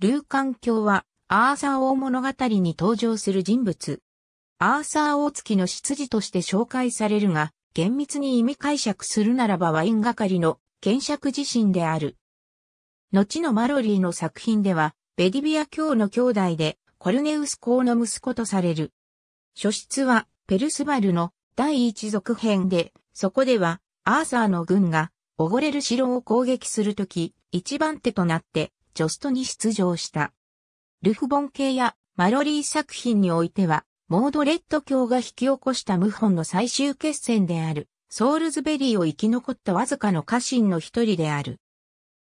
ルーカン教は、アーサー王物語に登場する人物。アーサー王月の執事として紹介されるが、厳密に意味解釈するならばワイン係の検釈自身である。後のマロリーの作品では、ベディビア教の兄弟で、コルネウス公の息子とされる。書室は、ペルスバルの第一続編で、そこでは、アーサーの軍が、おごれる城を攻撃するとき、一番手となって、ジョストに出場した。ルフボン系やマロリー作品においては、モードレッド教が引き起こした謀反の最終決戦である、ソールズベリーを生き残ったわずかの家臣の一人である。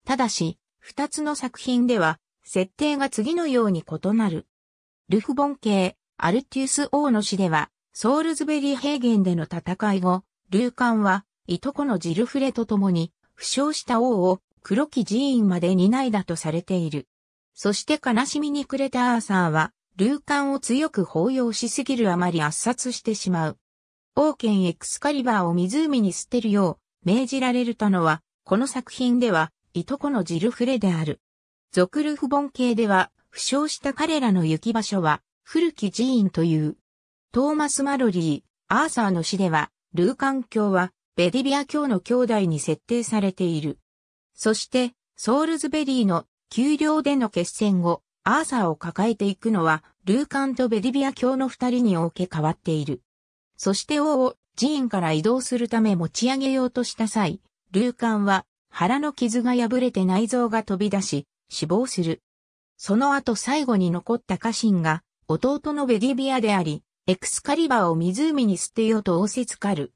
ただし、二つの作品では、設定が次のように異なる。ルフボン系、アルティウス王の死では、ソールズベリー平原での戦い後、ルーカンは、いとこのジルフレと共に、負傷した王を黒木寺院まで担いだとされている。そして悲しみに暮れたアーサーは、ルーカンを強く抱擁しすぎるあまり圧殺してしまう。王権エクスカリバーを湖に捨てるよう命じられるたのは、この作品では、いとこのジルフレである。俗ルフ本系では、負傷した彼らの行き場所は、古き寺院という。トーマス・マロリー、アーサーの詩では、ルーカン教は、ベディビア教の兄弟に設定されている。そして、ソールズベリーの丘陵での決戦後、アーサーを抱えていくのは、ルーカンとベディビア教の二人に置け変わっている。そして王を寺院から移動するため持ち上げようとした際、ルーカンは腹の傷が破れて内臓が飛び出し、死亡する。その後最後に残った家臣が、弟のベディビアであり、エクスカリバーを湖に捨てようと仰せつかる。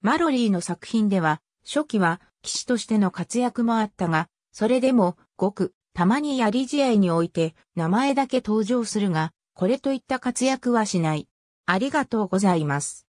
マロリーの作品では、初期は騎士としての活躍もあったが、それでも、ごく、たまにやり試合において名前だけ登場するが、これといった活躍はしない。ありがとうございます。